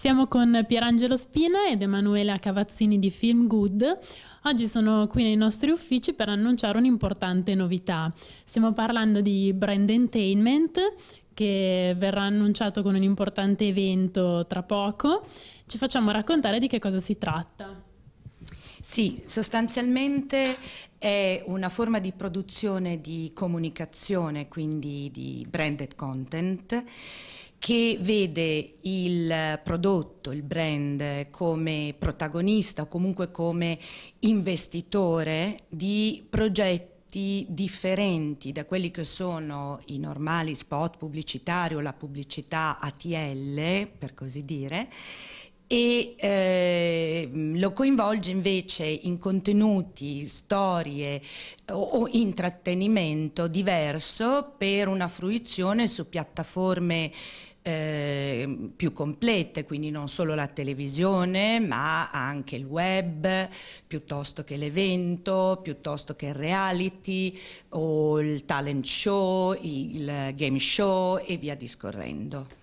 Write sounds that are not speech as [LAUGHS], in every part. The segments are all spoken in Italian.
Siamo con Pierangelo Spina ed Emanuela Cavazzini di Film Good. Oggi sono qui nei nostri uffici per annunciare un'importante novità. Stiamo parlando di brand entertainment che verrà annunciato con un importante evento tra poco. Ci facciamo raccontare di che cosa si tratta. Sì, sostanzialmente è una forma di produzione di comunicazione, quindi di branded content che vede il prodotto, il brand come protagonista o comunque come investitore di progetti differenti da quelli che sono i normali spot pubblicitari o la pubblicità ATL, per così dire, e eh, lo coinvolge invece in contenuti, storie o, o, intrattenimento diverso per una fruizione su piattaforme eh, più complete, quindi non solo la televisione, ma anche il web, piuttosto che l'evento, piuttosto che il reality o il talent show, il game show e via discorrendo.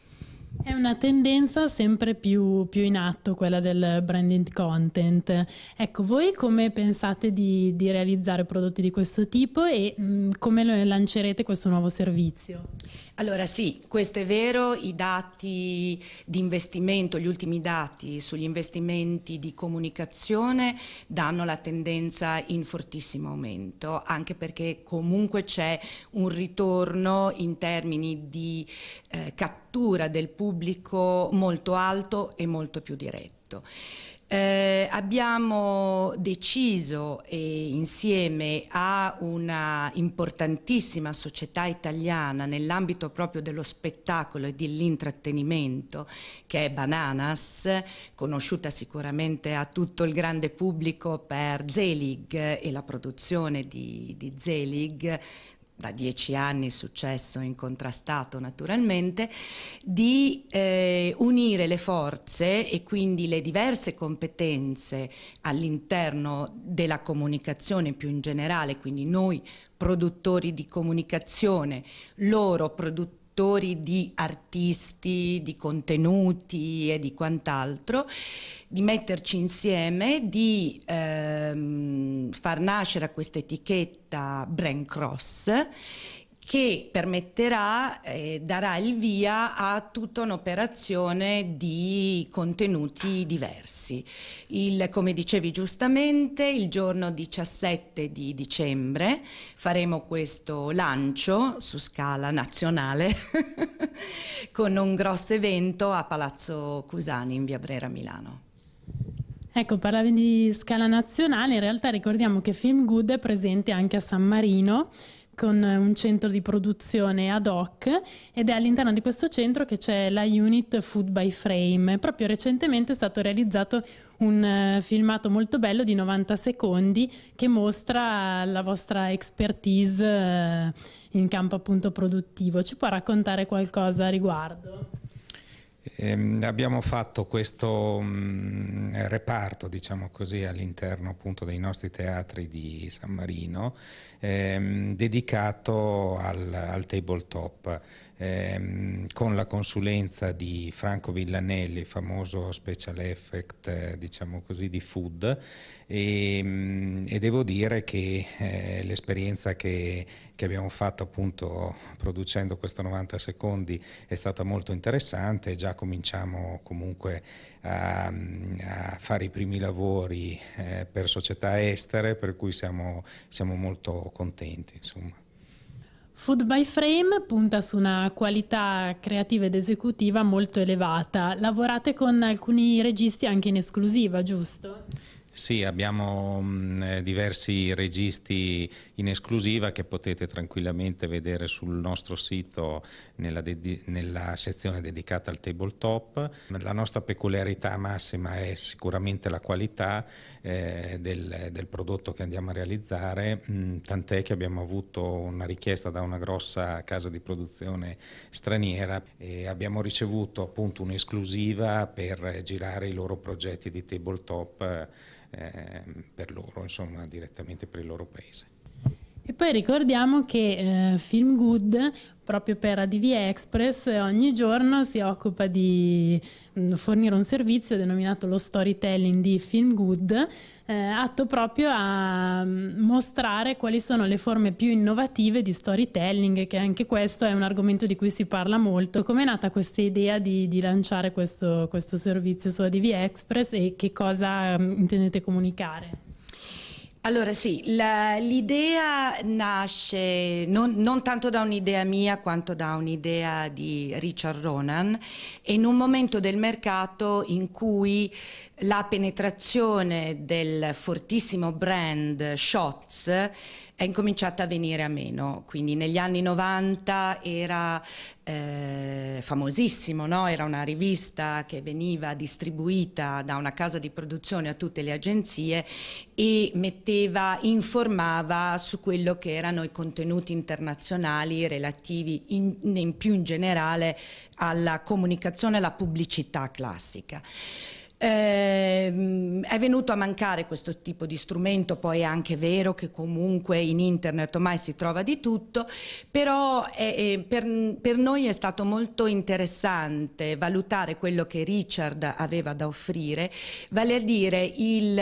È una tendenza sempre più, più, in atto quella del branded content. Ecco, voi come pensate di, di realizzare prodotti di questo tipo e mh, mm, come lancerete questo nuovo servizio? Allora sì, questo è vero, i dati di investimento, gli ultimi dati sugli investimenti di comunicazione danno la tendenza in fortissimo aumento, anche perché comunque c'è un ritorno in termini di eh, cattiva cattura del pubblico molto alto e molto più diretto. Eh, abbiamo deciso eh, insieme a una importantissima società italiana nell'ambito proprio dello spettacolo e dell'intrattenimento che è Bananas, conosciuta sicuramente a tutto il grande pubblico per Zelig e la produzione di, di Zelig, da dieci anni successo incontrastato naturalmente, di eh, unire le forze e quindi le diverse competenze all'interno della comunicazione più in generale, quindi noi produttori di comunicazione, loro produttori produttori di artisti, di contenuti e di quant'altro, di metterci insieme, di ehm, far nascere a questa etichetta brand cross che permetterà, eh, darà il via a tutta un'operazione di contenuti diversi. Il, come dicevi giustamente, il giorno 17 di dicembre faremo questo lancio su scala nazionale [LAUGHS] con un grosso evento a Palazzo Cusani in via Brera Milano. Ecco, parlavi di scala nazionale, in realtà ricordiamo che Film Good è presente anche a San Marino con un centro di produzione ad hoc ed è all'interno di questo centro che c'è la unit Food by Frame. Proprio recentemente è stato realizzato un eh, filmato molto bello di 90 secondi che mostra la vostra expertise eh, in campo appunto produttivo. Ci può raccontare qualcosa a riguardo? Ehm, abbiamo fatto questo mh, mm, reparto, diciamo così, all'interno appunto dei nostri teatri di San Marino, ehm, dedicato al, al tabletop ehm, con la consulenza di Franco Villanelli, famoso special effect eh, diciamo così, di Food e, ehm, e devo dire che eh, l'esperienza che, che, abbiamo fatto appunto producendo questo 90 secondi è stata molto interessante, già cominciamo comunque a, a fare i primi lavori eh, per società estere per cui siamo, siamo molto contenti. Insomma. Food by Frame punta su una qualità creativa ed esecutiva molto elevata. Lavorate con alcuni registi anche in esclusiva, giusto? Sì, abbiamo mh, mm, eh, diversi registi in esclusiva che potete tranquillamente vedere sul nostro sito nella, nella, sezione dedicata al tabletop. La nostra peculiarità massima è sicuramente la qualità eh, del, del, prodotto che andiamo a realizzare, mm, tant'è che abbiamo avuto una richiesta da una grossa casa di produzione straniera e abbiamo ricevuto appunto un'esclusiva per girare i loro progetti di tabletop Ehm, per loro, insomma direttamente per il loro paese poi ricordiamo che eh, Film Good proprio per ADV Express ogni giorno si occupa di mm, fornire un servizio denominato lo storytelling di Film Good, eh, atto proprio a mm, mostrare quali sono le forme più innovative di storytelling, che anche questo è un argomento di cui si parla molto. Come è nata questa idea di, di lanciare questo, questo servizio su ADV Express e che cosa mm, intendete comunicare? Allora sì, l'idea nasce non, non, tanto da un'idea mia quanto da un'idea di Richard Ronan in un momento del mercato in cui la penetrazione del fortissimo brand Shots è incominciata a venire a meno, quindi negli anni 90 era eh, famosissimo, no? era una rivista che veniva distribuita da una casa di produzione a tutte le agenzie e metteva, informava su quello che erano i contenuti internazionali relativi in, in più in generale alla comunicazione e alla pubblicità classica. Eh, è venuto a mancare questo tipo di strumento, poi è anche vero che comunque in internet ormai si trova di tutto, però è, è, per, per, noi è stato molto interessante valutare quello che Richard aveva da offrire, vale a dire il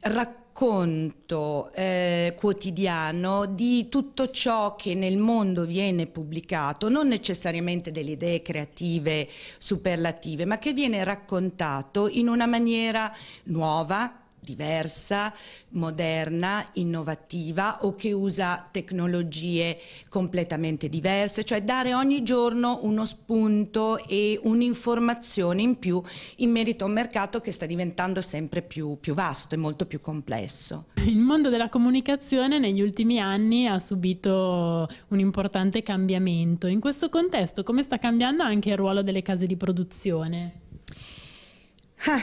racconto racconto eh, quotidiano di tutto ciò che nel mondo viene pubblicato, non necessariamente delle idee creative superlative, ma che viene raccontato in una maniera nuova, diversa, moderna, innovativa o che usa tecnologie completamente diverse, cioè dare ogni giorno uno spunto e un'informazione in più in merito a un mercato che sta diventando sempre più, più vasto e molto più complesso. Il mondo della comunicazione negli ultimi anni ha subito un importante cambiamento. In questo contesto come sta cambiando anche il ruolo delle case di produzione? Ah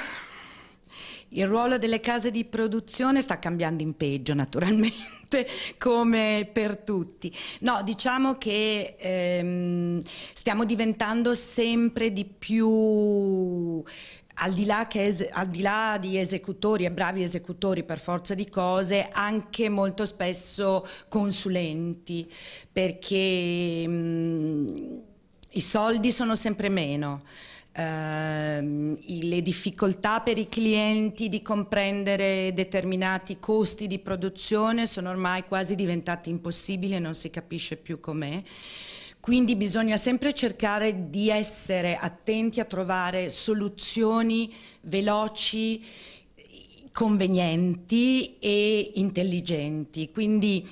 il ruolo delle case di produzione sta cambiando in peggio naturalmente, [LAUGHS] come per tutti. No, diciamo che ehm, stiamo diventando sempre di più al di, es- al di, là di esecutori e bravi esecutori per forza di cose, anche molto spesso consulenti, perché mh, mm, i soldi sono sempre meno ehm, le difficoltà per i clienti di comprendere determinati costi di produzione sono ormai quasi diventati impossibili e non si capisce più com'è. Quindi bisogna sempre cercare di essere attenti a trovare soluzioni veloci, convenienti e intelligenti. Quindi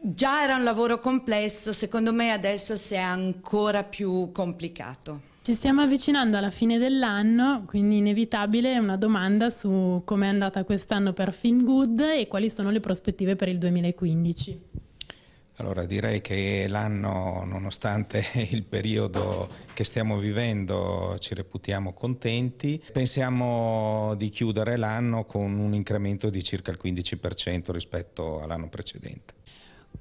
già era un lavoro complesso, secondo me adesso si è ancora più complicato. Ci stiamo avvicinando alla fine dell'anno, quindi inevitabile una domanda su come è andata quest'anno per FinGood e quali sono le prospettive per il 2015. Allora direi che l'anno, nonostante [LAUGHS] il periodo che stiamo vivendo, ci reputiamo contenti. Pensiamo di chiudere l'anno con un incremento di circa il 15% rispetto all'anno precedente.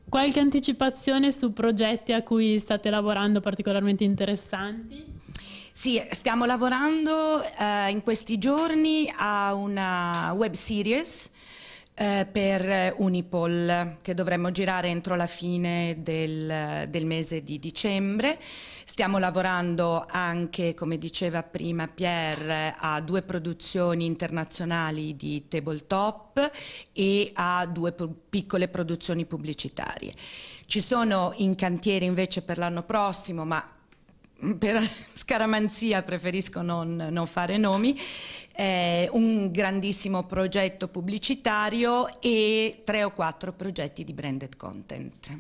Qualche anticipazione su progetti a cui state lavorando particolarmente interessanti? Sì, stiamo lavorando eh, in questi giorni a una web series eh, per Unipol che dovremmo girare entro la fine del, del mese di dicembre. Stiamo lavorando anche, come diceva prima Pierre, a due produzioni internazionali di tabletop e a due piccole produzioni pubblicitarie. Ci sono in cantiere invece per l'anno prossimo, ma per [LAUGHS] scaramanzia preferisco non, non fare nomi, eh, un grandissimo progetto pubblicitario e tre o quattro progetti di branded content.